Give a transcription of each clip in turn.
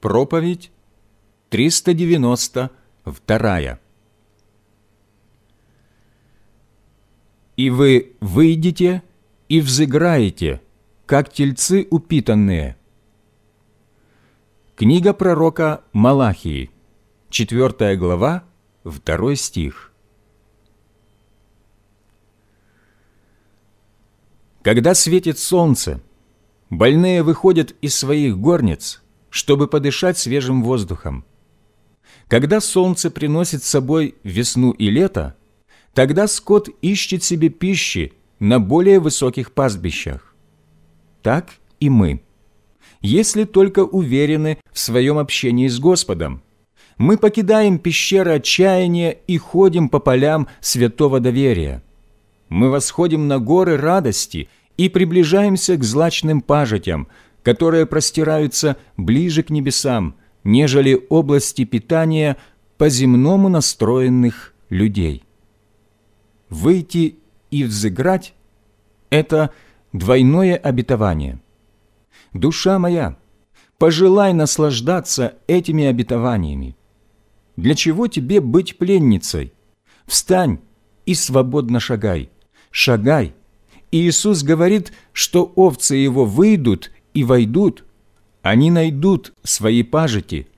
Проповедь 392. «И вы выйдете и взыграете, как тельцы упитанные». Книга пророка Малахии, 4 глава, 2 стих. Когда светит солнце, больные выходят из своих горниц – чтобы подышать свежим воздухом. Когда солнце приносит с собой весну и лето, тогда скот ищет себе пищи на более высоких пастбищах. Так и мы. Если только уверены в своем общении с Господом, мы покидаем пещеры отчаяния и ходим по полям святого доверия. Мы восходим на горы радости и приближаемся к злачным пажитям, которые простираются ближе к небесам, нежели области питания по-земному настроенных людей. Выйти и взыграть – это двойное обетование. Душа моя, пожелай наслаждаться этими обетованиями. Для чего тебе быть пленницей? Встань и свободно шагай, шагай. И Иисус говорит, что овцы Его выйдут и войдут, они найдут свои пажити.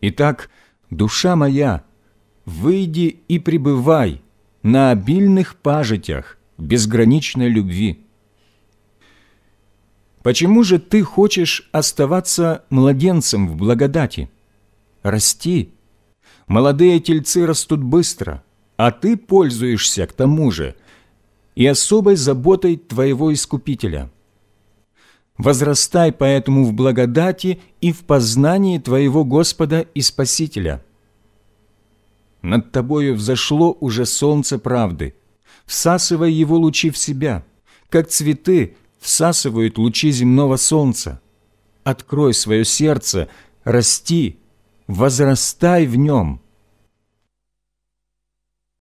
Итак, душа моя, выйди и пребывай на обильных пажитях безграничной любви. Почему же ты хочешь оставаться младенцем в благодати? Расти. Молодые тельцы растут быстро, а ты пользуешься к тому же и особой заботой твоего Искупителя – Возрастай поэтому в благодати и в познании Твоего Господа и Спасителя. Над Тобою взошло уже солнце правды. всасывая его лучи в себя, как цветы всасывают лучи земного солнца. Открой свое сердце, расти, возрастай в нем –